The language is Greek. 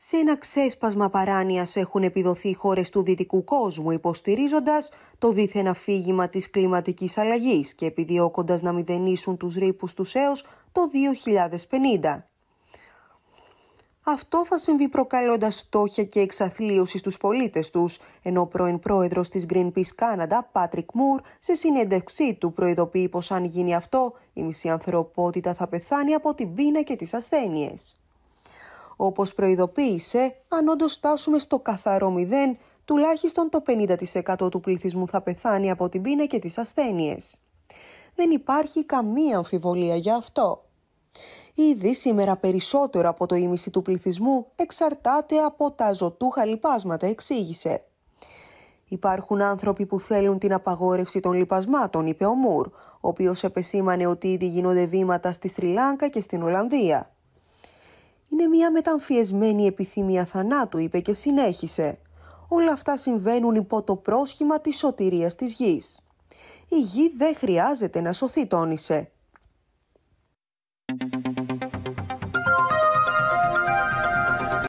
σε ένα ξέσπασμα παράνοιας έχουν επιδοθεί χώρες του δυτικού κόσμου υποστηρίζοντας το δίθεν αφήγημα της κλιματικής αλλαγής και επιδιώκοντας να μηδενίσουν τους ρήπους τους έως το 2050. Αυτό θα συμβεί προκαλώντας στόχια και εξαθλίωση στους πολίτες τους, ενώ ο πρώην πρόεδρος της Greenpeace Canada, Patrick Moore, σε συνέντευξή του προειδοποιεί πως αν γίνει αυτό, η μισή ανθρωπότητα θα πεθάνει από την πείνα και τις ασθένειες όπως προειδοποίησε, αν όντως φτάσουμε στο καθαρό μηδέν, τουλάχιστον το 50% του πληθυσμού θα πεθάνει από την πείνα και τις ασθένειες. Δεν υπάρχει καμία αμφιβολία για αυτό. Ήδη σήμερα περισσότερο από το ίμιση του πληθυσμού εξαρτάται από τα ζωτούχα λοιπάσματα, εξήγησε. Υπάρχουν άνθρωποι που θέλουν την απαγόρευση των λοιπασμάτων, είπε ο Μουρ, ο οποίος επεσήμανε ότι ήδη γίνονται βήματα στη Λάνκα και στην Ολλανδία. Είναι μια μεταμφιεσμένη επιθυμία θανάτου, είπε και συνέχισε. Όλα αυτά συμβαίνουν υπό το πρόσχημα της σωτηρίας της γης. Η γη δεν χρειάζεται να σωθεί, τόνισε.